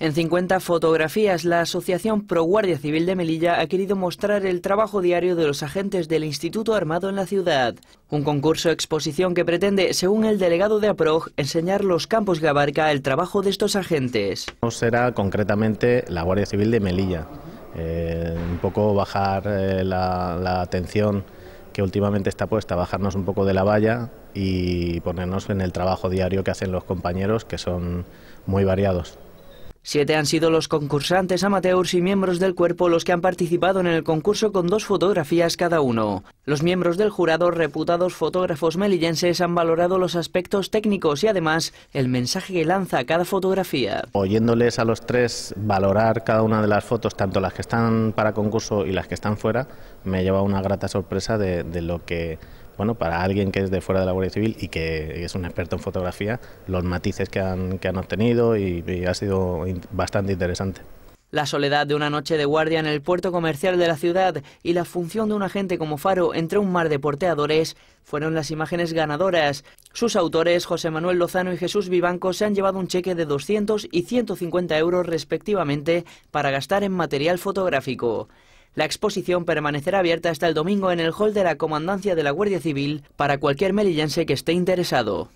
En 50 fotografías, la Asociación Pro Guardia Civil de Melilla ha querido mostrar el trabajo diario de los agentes del Instituto Armado en la ciudad. Un concurso exposición que pretende, según el delegado de APROG, enseñar los campos que abarca el trabajo de estos agentes. Será concretamente la Guardia Civil de Melilla. Eh, un poco bajar eh, la, la atención que últimamente está puesta, bajarnos un poco de la valla y ponernos en el trabajo diario que hacen los compañeros, que son muy variados. Siete han sido los concursantes amateurs y miembros del cuerpo los que han participado en el concurso con dos fotografías cada uno. Los miembros del jurado, reputados fotógrafos melillenses, han valorado los aspectos técnicos y además el mensaje que lanza cada fotografía. Oyéndoles a los tres valorar cada una de las fotos, tanto las que están para concurso y las que están fuera, me lleva una grata sorpresa de, de lo que bueno, para alguien que es de fuera de la Guardia Civil y que es un experto en fotografía, los matices que han, que han obtenido y, ha sido bastante interesante. La soledad de una noche de guardia en el puerto comercial de la ciudad y la función de un agente como faro entre un mar de porteadores fueron las imágenes ganadoras. Sus autores, José Manuel Lozano y Jesús Vivanco, se han llevado un cheque de 200 y 150 euros respectivamente para gastar en material fotográfico. La exposición permanecerá abierta hasta el domingo en el hall de la Comandancia de la Guardia Civil para cualquier melillense que esté interesado.